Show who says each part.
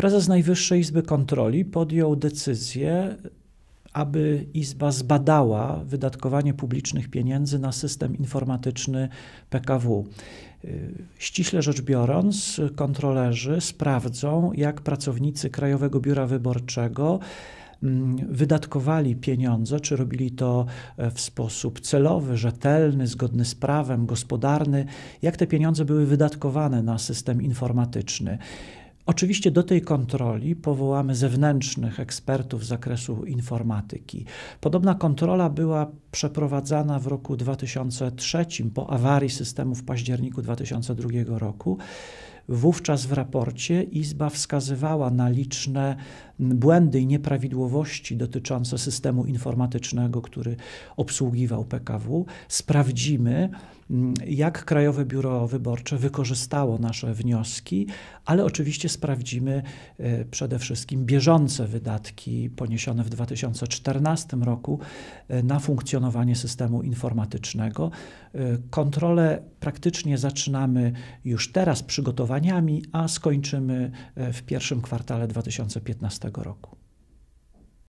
Speaker 1: Prezes Najwyższej Izby Kontroli podjął decyzję, aby Izba zbadała wydatkowanie publicznych pieniędzy na system informatyczny PKW. Y, ściśle rzecz biorąc, kontrolerzy sprawdzą, jak pracownicy Krajowego Biura Wyborczego mm, wydatkowali pieniądze, czy robili to e, w sposób celowy, rzetelny, zgodny z prawem, gospodarny, jak te pieniądze były wydatkowane na system informatyczny. Oczywiście do tej kontroli powołamy zewnętrznych ekspertów z zakresu informatyki. Podobna kontrola była przeprowadzana w roku 2003 po awarii systemu w październiku 2002 roku. Wówczas w raporcie Izba wskazywała na liczne błędy i nieprawidłowości dotyczące systemu informatycznego, który obsługiwał PKW. Sprawdzimy, mm, jak Krajowe Biuro Wyborcze wykorzystało nasze wnioski, ale oczywiście sprawdzimy e, przede wszystkim bieżące wydatki poniesione w 2014 roku e, na funkcjonowanie systemu informatycznego. E, kontrolę praktycznie zaczynamy już teraz, przygotowanie działaniami, a skończymy e, w pierwszym kwartale 2015 roku.